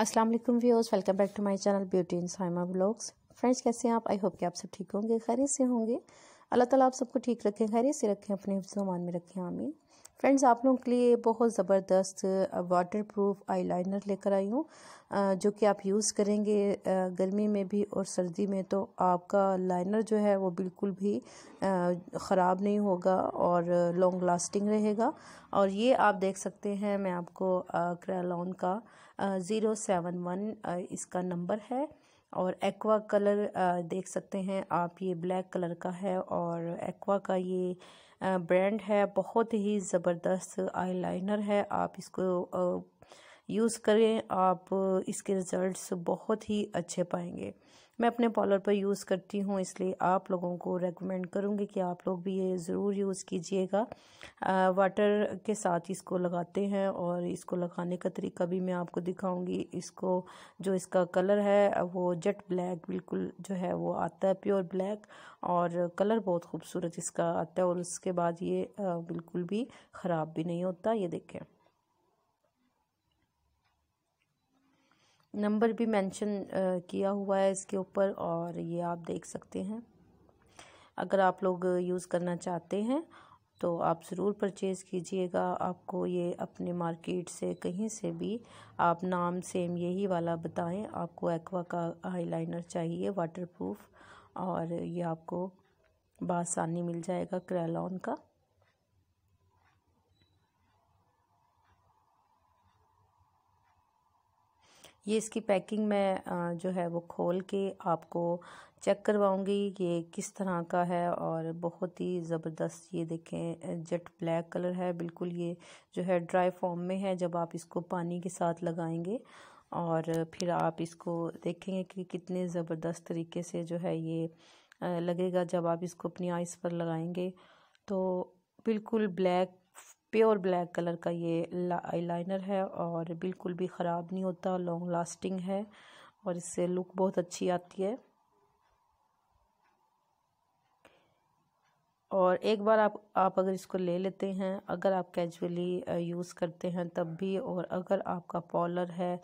अस्सलाम वालेकुम viewers welcome back to my channel beauty in Saima blogs friends कैसे हैं आप आई होप कि आप सब ठीक होंगे खैरियत से होंगे अल्लाह ताला आप सबको ठीक रखें खैरियत से रखें अपने हिफ्जमान में रखें आमीन फ्रेंड्स आप लोगों के लिए बहुत ज़बरदस्त वाटर प्रूफ आई लाइनर लेकर आई हूँ जो कि आप यूज़ करेंगे गर्मी में भी और सर्दी में तो आपका लाइनर जो है वो बिल्कुल भी ख़राब नहीं होगा और लॉन्ग लास्टिंग रहेगा और ये आप देख सकते हैं मैं आपको क्रेलॉन का ज़ीरो सेवन वन इसका नंबर है और एक्वा कलर देख सकते हैं आप ये ब्लैक कलर का है और एक्वा का ये ब्रांड है बहुत ही ज़बरदस्त आईलाइनर है आप इसको यूज़ करें आप इसके रिज़ल्ट्स बहुत ही अच्छे पाएंगे मैं अपने पॉलर पर यूज़ करती हूँ इसलिए आप लोगों को रेकमेंड करूँगी कि आप लोग भी ये ज़रूर यूज़ कीजिएगा वाटर के साथ इसको लगाते हैं और इसको लगाने का तरीका भी मैं आपको दिखाऊँगी इसको जो इसका कलर है वो जट ब्लैक बिल्कुल जो है वो आता है प्योर ब्लैक और कलर बहुत खूबसूरत इसका आता है और उसके बाद ये बिल्कुल भी ख़राब भी नहीं होता ये देखें नंबर भी मेंशन किया हुआ है इसके ऊपर और ये आप देख सकते हैं अगर आप लोग यूज़ करना चाहते हैं तो आप ज़रूर परचेज़ कीजिएगा आपको ये अपने मार्केट से कहीं से भी आप नाम सेम यही वाला बताएं आपको एक्वा का आईलाइनर चाहिए वाटरप्रूफ और ये आपको बासानी मिल जाएगा क्रेलॉन का ये इसकी पैकिंग मैं जो है वो खोल के आपको चेक करवाऊंगी ये किस तरह का है और बहुत ही ज़बरदस्त ये देखें जेट ब्लैक कलर है बिल्कुल ये जो है ड्राई फॉर्म में है जब आप इसको पानी के साथ लगाएंगे और फिर आप इसको देखेंगे कि कितने ज़बरदस्त तरीके से जो है ये लगेगा जब आप इसको अपनी आइस पर लगाएंगे तो बिल्कुल ब्लैक प्योर ब्लैक कलर का ये आईलाइनर है और बिल्कुल भी ख़राब नहीं होता लॉन्ग लास्टिंग है और इससे लुक बहुत अच्छी आती है और एक बार आप आप अगर इसको ले लेते हैं अगर आप कैजुअली यूज़ uh, करते हैं तब भी और अगर आपका पॉलर है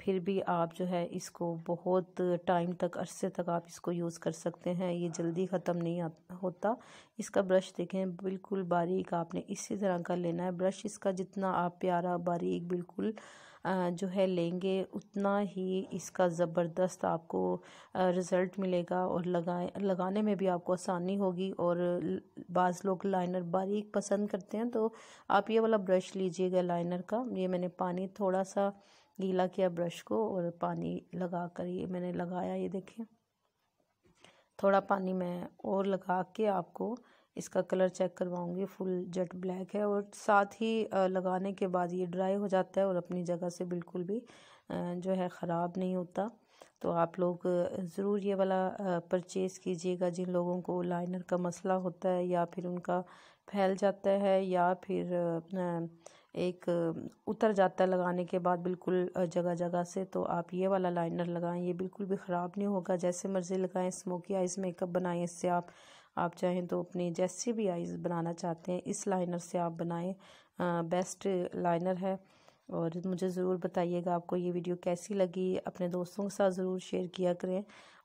फिर भी आप जो है इसको बहुत टाइम तक अरसे तक आप इसको यूज़ कर सकते हैं ये जल्दी ख़त्म नहीं होता इसका ब्रश देखें बिल्कुल बारीक आपने इसी तरह का लेना है ब्रश इसका जितना आप प्यारा बारीक बिल्कुल जो है लेंगे उतना ही इसका ज़बरदस्त आपको रिज़ल्ट मिलेगा और लगाए लगाने में भी आपको आसानी होगी और बाज़ लोग लाइनर बारीक पसंद करते हैं तो आप ये वाला ब्रश लीजिएगा लाइनर का ये मैंने पानी थोड़ा सा गीला किया ब्रश को और पानी लगा कर ये मैंने लगाया ये देखें थोड़ा पानी मैं और लगा के आपको इसका कलर चेक करवाऊंगी फुल जट ब्लैक है और साथ ही लगाने के बाद ये ड्राई हो जाता है और अपनी जगह से बिल्कुल भी जो है ख़राब नहीं होता तो आप लोग ज़रूर ये वाला परचेज़ कीजिएगा जिन लोगों को लाइनर का मसला होता है या फिर उनका फैल जाता है या फिर एक उतर जाता है लगाने के बाद बिल्कुल जगह जगह से तो आप ये वाला लाइनर लगाएं ये बिल्कुल भी ख़राब नहीं होगा जैसे मर्ज़ी लगाएं स्मोकी आइज़ मेकअप बनाएं इससे आप आप चाहें तो अपनी जैसी भी आइज़ बनाना चाहते हैं इस लाइनर से आप बनाएं आ, बेस्ट लाइनर है और मुझे ज़रूर बताइएगा आपको ये वीडियो कैसी लगी अपने दोस्तों के साथ ज़रूर शेयर किया करें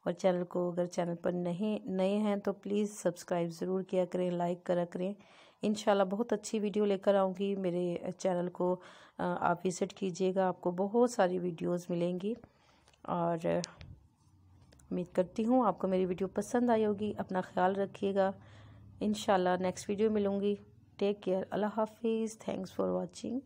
और चैनल को अगर चैनल पर नहीं नए हैं तो प्लीज़ सब्सक्राइब ज़रूर किया करें लाइक करा करें इन बहुत अच्छी वीडियो लेकर आऊँगी मेरे चैनल को आप विज़िट कीजिएगा आपको बहुत सारी वीडियोज़ मिलेंगी और उम्मीद करती हूँ आपको मेरी वीडियो पसंद आई होगी अपना ख्याल रखिएगा इन नेक्स्ट वीडियो मिलूँगी टेक केयर अल्लाह हाफिज़ थैंक्स फॉर वॉचिंग